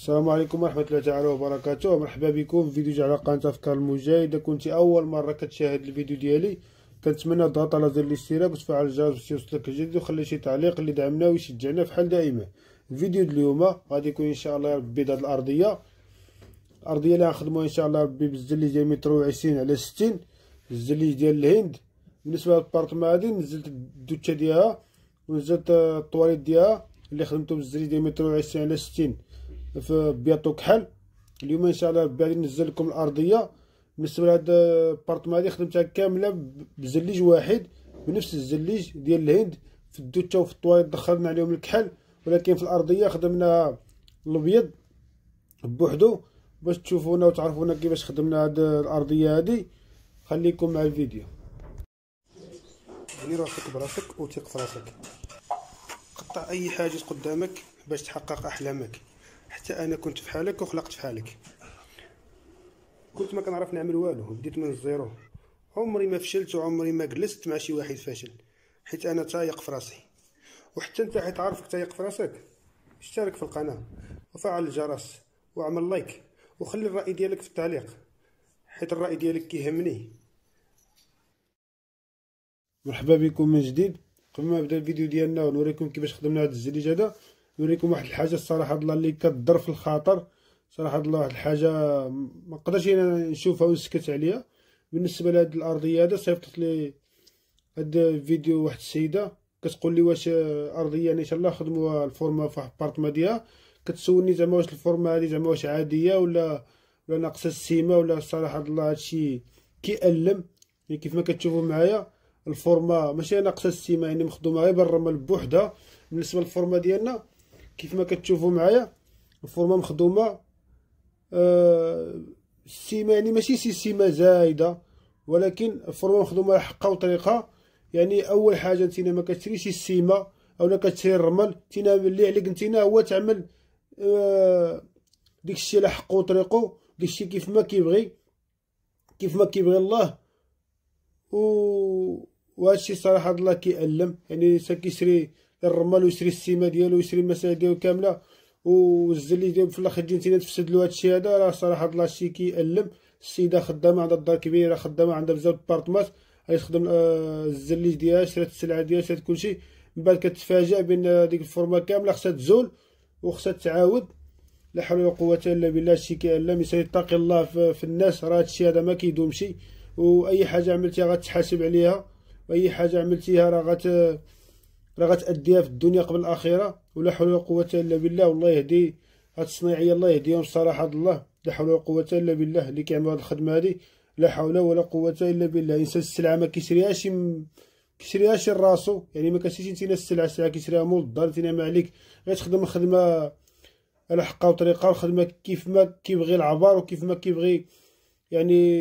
السلام عليكم ورحمة الله تعالى وبركاته مرحبا بكم في فيديو جديد على قناة أفكار المجاهد إذا كنت أول مرة كتشاهد الفيديو ديالي كنتمنى تضغط على زر الاشتراك وتفعل الجرس باش يوصلك الجديد وخلي شي تعليق اللي دعمنا ويشجعنا حال دائما الفيديو ديال اليوم غادي يكون إن شاء الله ربي بهاد الأرضية الأرضية اللي غنخدموها إن شاء الله ربي بالزليج ديال متر وعشرين على ستين الزليج ديال الهند بالنسبة للبارتما هادي نزلت الدوتشة ديالها ونزلت الطواليت ديالها اللي خدمتو بالزليج ديال متر وعشرين على ستين في بياتو كحل اليوم ان شاء الله بعد ننزل لكم الارضيه بالنسبه لهاد البارتمان هادي خدمتها كامله بزليج واحد بنفس الزليج ديال الهند في الدوته وفي الطوايط دخلنا عليهم الكحل ولكن في الارضيه خدمنا الابيض بوحدو باش تشوفونا وتعرفونا كيفاش خدمنا هاد الارضيه هادي خليكم مع الفيديو دير راسك براسك وثق في راسك قطع اي حاجه قدامك باش تحقق احلامك حتى انا كنت حالك وخلقت حالك كنت ما كنعرف نعمل والو بديت من الزيرو عمري ما فشلت وعمري ما جلست مع شي واحد فاشل حيت انا تايق في راسي وحتى انت حيت عارفك تايق في راسك اشترك في القناه وفعل الجرس وعمل لايك وخلي الراي ديالك في التعليق حيت الراي ديالك كيهمني مرحبا بكم من جديد قبل ما نبدا الفيديو ديالنا ونوريكم كيفاش خدمنا هذا الزليج هذا يوريكم واحد الحاجه الصراحه الله اللي كتضر في الخاطر صراحه الله واحد الحاجه ما قدرتش انا نشوفها ونسكت عليها بالنسبه لهاد الارضيه هذا صيفطت لي هاد فيديو واحد السيده كتقول لي واش ارضيه يعني ان شاء الله خدموها الفورما في البارتما ديالها كتسولني زعما واش الفورما هذه زعما واش عاديه ولا ولا ناقصه السيمه ولا صراحه الله هادشي كيألم يعني كيف ما كتشوفوا معايا الفورما ماشي ناقصه السيمه يعني مخدومه غير بالرمل بوحدها بالنسبه للفورما ديالنا كيف ما كتشوفوا معايا الفورما مخدومه آه السيمه يعني ماشي سي سيمه زايده ولكن الفورما مخدومه على حقها وطريقها يعني اول حاجه نتينا ما كتشريش السيمه اولا كتشري الرمل نتينا اللي عليك نتينا هو تعمل آه، ديك الشيء على حقه وطريقه ديك الشيء كيف ما كيبغي كيف ما كيبغي الله و وهادشي صراحه الله كيألم يعني ساكيشري كيشري الرمال ويشري السيمه ديالو ويشري المسائل ديالو كامله والزلي ديالو في الاخر جنتينا تفسد له هادشي هذا راه صراحه هاد لاشي كيألم السيده خدامه عندها دار كبيره خدامه عندها بزاف ديبارتمات هاي تخدم آه، الزليج ديالها شرات السلعه ديالها شرات كلشي من بعد كتفاجئ بان ديك الفورمه كامله خصها تزول وخصها تعاود لا حول ولا قوه الا بالله هادشي كيألم يسير يتقي الله في الناس راه هادشي هذا ما كيدومشي واي حاجه عملتيها غتحاسب عليها واي حاجه عملتيها راه غت راه غتأديها في الدنيا قبل الآخرة ولا حول ولا قوة إلا بالله والله يهدي هاد الصنايعية الله يهديهم الصراحة هاد الله لا حول ولا قوة إلا بالله اللي كيعملوا هاد الخدمة هادي لا حول ولا قوة إلا بالله الإنسان السلعة ما كيشريهاش كيشريهاش لراسو يعني ما كتشريش انت السلعة السلعة كيشريها مول الدار انت ما عليك غير تخدم الخدمة على حقها وطريقه الخدمه كيف ما كيبغي العبار وكيف ما كيبغي يعني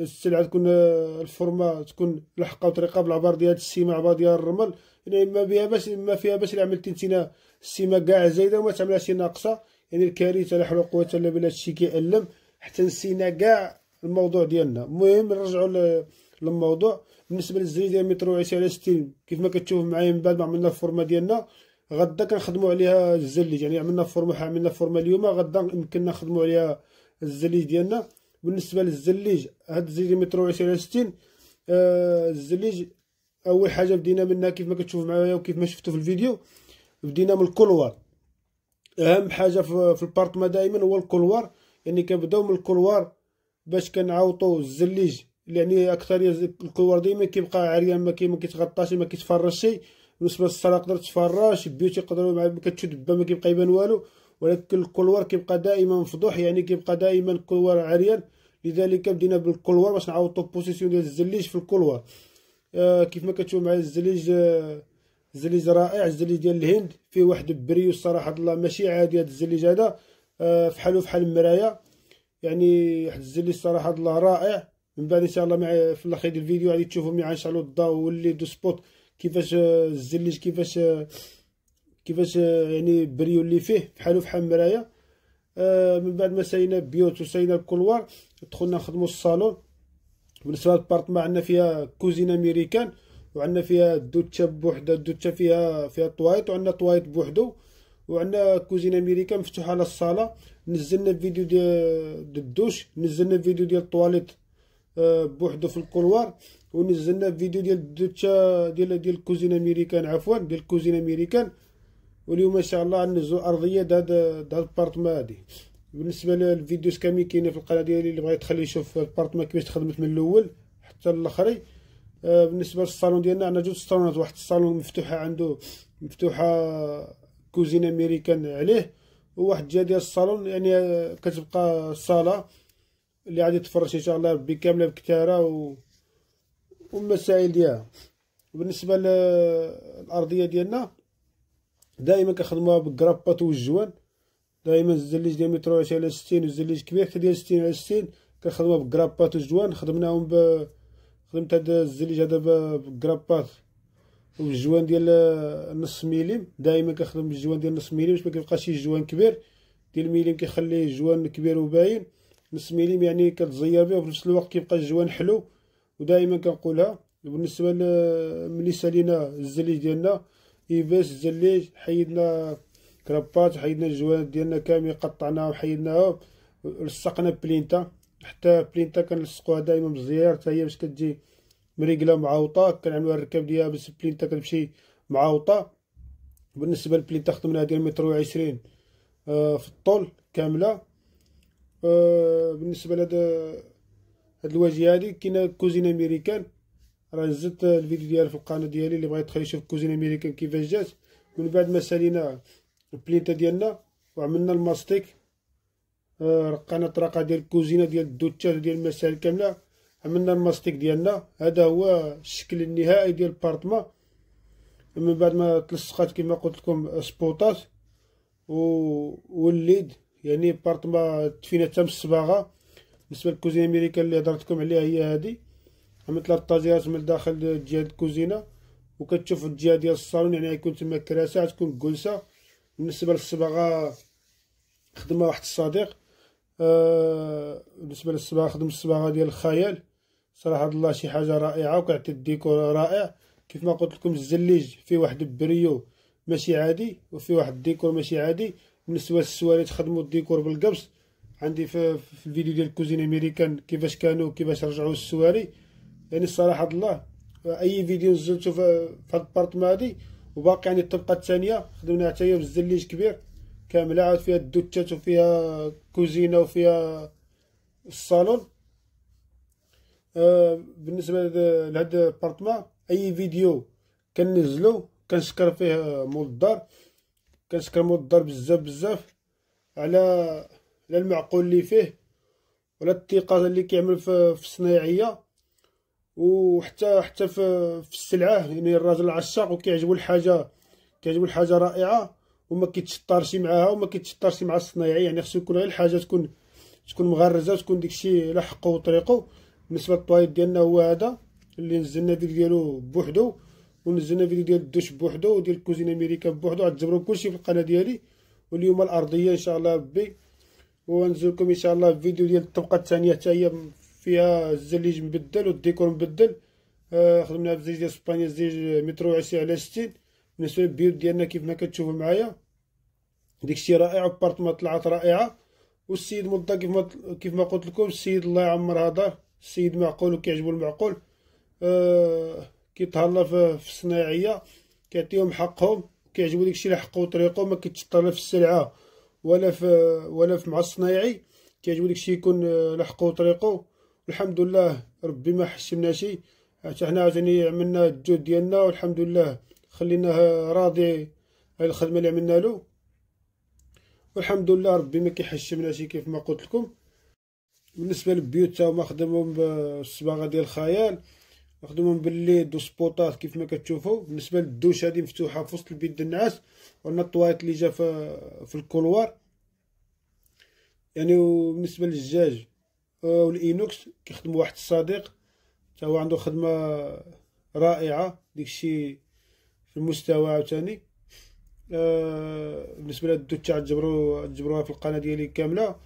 السلعه تكون الفورما تكون لحقه وطريقه بالعبار ديال السيمه عبار ديال الرمل يعني ما بها باش ما فيها باش الا عملتي انت السيمه كاع زايده وما تعملها ناقصه يعني الكارثه لا حول ولا قوه الا بالله هادشي كيألم حتى نسينا كاع الموضوع ديالنا المهم نرجعوا للموضوع بالنسبه للزري ديال مترو عيسى على 60 كيف ما كتشوف معايا من بعد ما عملنا الفورما ديالنا غدا كنخدموا عليها الزليج يعني عملنا فورمه عملنا فورمه اليوم غدا يمكننا نخدموا عليها الزليج ديالنا بالنسبه للزليج هاد الزليج متر وعشرين على ستين آه، الزليج اول حاجه بدينا منها كيف ما كتشوف معايا وكيف ما شفتوا في الفيديو بدينا من الكولوار اهم حاجه في البارك ما دائما هو الكولوار يعني كنبداو من الكولوار باش كنعوطو الزليج يعني اكثر الكولوار دائما كيبقى عريان ما كيتغطاش ما كيتفرش شي بالنسبه للصاله تقدر تفرش بيوتي يقدروا مع كتشد دبا ما كيبقى يبان والو ولكن الكولوار كيبقى دائما مفضوح يعني كيبقى دائما الكولوار عريان لذلك بدينا بالكولوار باش نعاودو بوزيسيون ديال الزليج في الكولوار آه كيف ما كتشوف معايا الزليج آه الزليج رائع الزليج ديال الهند فيه واحد البريو الصراحه الله ماشي عادي هذا الزليج هذا آه فحالو فحال المرايا يعني واحد الزليج صراحه الله رائع من بعد ان شاء الله مع في الاخير ديال الفيديو غادي تشوفوا معايا الله الضوء واللي دو سبوت كيفاش آه، الزليج كيفاش آه، كيفاش آه، يعني البريو اللي فيه بحالو فحال المرايا آه، من بعد ما ساينا بيوت وساينا الكلوار دخلنا نخدمو الصالون بالنسبه ما عندنا فيها كوزين امريكان وعندنا فيها دوتشا بوحده دوتشا فيها فيها طوايط وعندنا طوايط بوحدو وعندنا كوزين امريكان مفتوحه على الصاله نزلنا فيديو ديال الدوش نزلنا فيديو ديال الطواليت آه، بوحدو في الكولوار ونزلنا فيديو ديال دوتشا ديال ديال الكوزين امريكان عفوا ديال الكوزين امريكان واليوم ان شاء الله نزو ارضيه د هاد البارطمان هادي بالنسبه للفيديو كاملين كاينين في القناه ديالي اللي بغى يدخل يشوف البارطمان كيفاش تخدمت من الاول حتى الاخري آه، بالنسبه للصالون ديالنا عندنا جوج صالونات واحد الصالون مفتوحه عنده مفتوحه كوزين امريكان عليه وواحد جهه ديال الصالون يعني آه، كتبقى الصاله اللي غادي تفرش ان شاء الله ربي كامله بكثاره و والمسائل ديالها بالنسبه للارضيه ديالنا دائما كنخدموها بالكرابات والجوان دائما الزليج ديال متر على ستين والزليج كبير حتى ديال ستين على ستين كنخدموها بالكرابات والجوان خدمناهم ب خدمت هذا الزليج هذا بالكرابات والجوان ديال نص ميليم دائما كنخدم بالجوان ديال نص ميليم باش ما كيبقاش شي جوان كبير ديال ميليم كيخلي جوان كبير وباين نص ميليم يعني كتزير به وفي نفس الوقت كيبقى الجوان حلو ودائما كنقولها بالنسبه ملي سالينا الزليج ديالنا إيفاس الزليج حيدنا كرابات حيدنا الجوانب ديالنا كامل قطعناها وحيدناها لصقنا بلينتا حتى بلينتا كنلصقوها دائما بالزيار حتى هي باش كتجي مريقله معوطه كنعملوها الركاب ديالها بس بلينتا كتمشي معوطه بالنسبه للبلينتا خدمناها ديال متر وعشرين آه في الطول كامله آه بالنسبه لهاد هاد الواجهه هادي كاينه كوزينه امريكان راه نزلت الفيديو ديالي في القناه ديالي اللي بغى يدخل يشوف الكوزين امريكان كيفاش جات من بعد ما سالينا البلينتا ديالنا وعملنا الماستيك آه، رقنا الطرقه ديال الكوزينه ديال الدوتشات وديال المسائل كامله عملنا الماستيك ديالنا هذا هو الشكل النهائي ديال البارطمان من بعد ما تلصقات كما قلت لكم سبوطات و... والليد يعني بارطمان تفينا تم الصباغه بالنسبه للكوزينه امريكان اللي هضرت لكم عليها هي هذه عمل ثلاث طاجيات من داخل الجهه الكوزينه وكتشوف الجهه ديال الصالون يعني غيكون تما كراسه تكون جلسه بالنسبه للصباغه خدمها واحد الصديق آه، بالنسبه للصباغه خدم الصباغه ديال الخيال صراحه الله شي حاجه رائعه وكيعطي الديكور رائع كيف ما قلت لكم الزليج فيه واحد البريو ماشي عادي وفي واحد الديكور ماشي عادي بالنسبه للسواري تخدموا الديكور بالقبص عندي في, الفيديو ديال الكوزين امريكان كيفاش كانوا كيفاش رجعوا السواري يعني الصراحه الله اي فيديو نزلته في هاد البارطما هادي وباقي يعني الطبقة الثانية خدمناها حتى هي بالزليج كبير كاملة عاد فيها الدوتشات وفيها كوزينة وفيها الصالون آه بالنسبة لهاد البارطما اي فيديو كنزلو كنشكر فيه مول الدار كنشكر مول الدار بزاف بزاف على على المعقول اللي فيه ولا الثقة اللي كيعمل في الصنايعية وحتى حتى في, في السلعه يعني الراجل عشاق وكيعجبو الحاجه كيعجبو الحاجه رائعه وما كيتشطرش معاها وما كيتشطرش مع الصنايعي يعني خصو يكون غير الحاجه تكون تكون مغرزه تكون داكشي على حقه وطريقه بالنسبه للطوايط ديالنا هو هذا اللي نزلنا فيديو ديالو بوحدو ونزلنا فيديو ديال الدوش بوحدو وديال الكوزينه امريكا بوحدو غتجبروا كلشي في القناه ديالي واليوم الارضيه ان شاء الله ربي وغنزلكم ان شاء الله فيديو ديال الطبقه الثانيه حتى هي فيها الزليج مبدل والديكور مبدل آه، خدمنا خدمناها بزيج ديال اسبانيا زيج مترو وعشرين على ستين بالنسبه للبيوت ديالنا كيف ما كتشوفوا معايا داكشي رائع بارتما طلعت رائعه والسيد مضى كيف ما كيف ما قلت لكم السيد الله يعمرها دار السيد معقول وكيعجبو المعقول آه كيتهلا في, الصناعيه كيعطيهم حقهم كيعجبو داكشي اللي حقو وطريقه ما كيتشطر لا في السلعه ولا في ولا في مع الصنايعي كيعجبو داكشي يكون آه، لحقو طريقو الحمد لله ربي ما حشمنا شي حتى حنا عاوتاني عملنا الجهد ديالنا والحمد لله خليناه راضي على الخدمه اللي عملنا له والحمد لله ربي ما كيحشمنا شي كيف ما قلت لكم بالنسبه للبيوت تا هما خدمهم بالصباغه ديال الخيال خدمهم بالليد وسبوطات كيف ما كتشوفوا بالنسبه للدوش هذه مفتوحه في وسط البيت ديال النعاس وعندنا الطوايط اللي جا في, في الكولوار يعني وبالنسبه للجاج والاينوكس كيخدم واحد الصديق حتى هو عنده خدمه رائعه داكشي في المستوى عاوتاني آه بالنسبه لهاد تاع الجبرو تجبروها في القناه ديالي كامله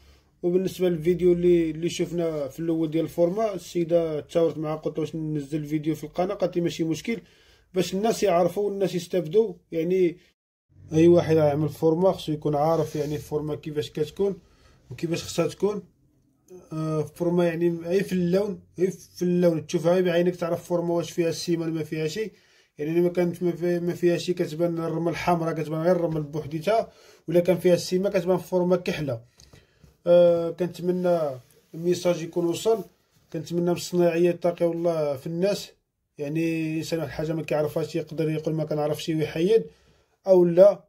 وبالنسبه للفيديو اللي اللي شفنا في الاول ديال الفورما السيده تشاورت معها قلت واش ننزل الفيديو في القناه قالت لي ماشي مشكل باش الناس يعرفوا والناس يستافدوا يعني اي واحد يعمل فورما خصو يكون عارف يعني الفورما كيفاش كتكون وكيفاش خصها تكون آه، فورما يعني غير في اللون غير في اللون تشوفها بعينك تعرف فورما واش فيها السيمه ولا ما فيها شيء يعني ما كانت ما فيها شيء كتبان الرمل الحمراء كتبان غير الرمل بوحديتها ولا كان فيها السيمه كتبان فورما كحله أه كنتمنى الميساج يكون وصل كنتمنى من الصناعيه يتقيو الله في الناس يعني الانسان حاجه ما كيعرفهاش يقدر يقول ما كنعرفش ويحيد او لا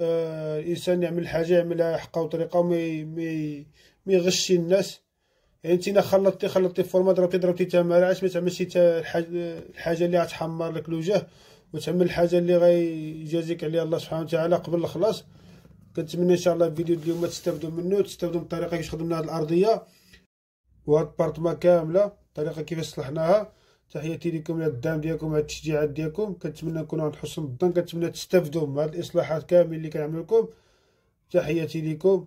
آه الانسان يعمل حاجه يعملها حقه وطريقه وما ميغشي الناس يعني انتينا خلطتي خلطتي فورما ضربتي ضربتي تمارا علاش ما تعملش الحاجه اللي غتحمر لك الوجه وتعمل الحاجه اللي غيجازيك عليها الله سبحانه وتعالى قبل الخلاص كنتمنى ان شاء الله الفيديو اليوم تستافدوا منه وتستافدوا من الطريقه كيفاش خدمنا هذه الارضيه وهاد بارطما كامله الطريقه كيفاش صلحناها تحياتي لكم على الدعم ديالكم على التشجيعات ديالكم كنتمنى نكون عند حسن الظن كنتمنى تستافدوا من هاد الاصلاحات كامل اللي كنعمل لكم تحياتي لكم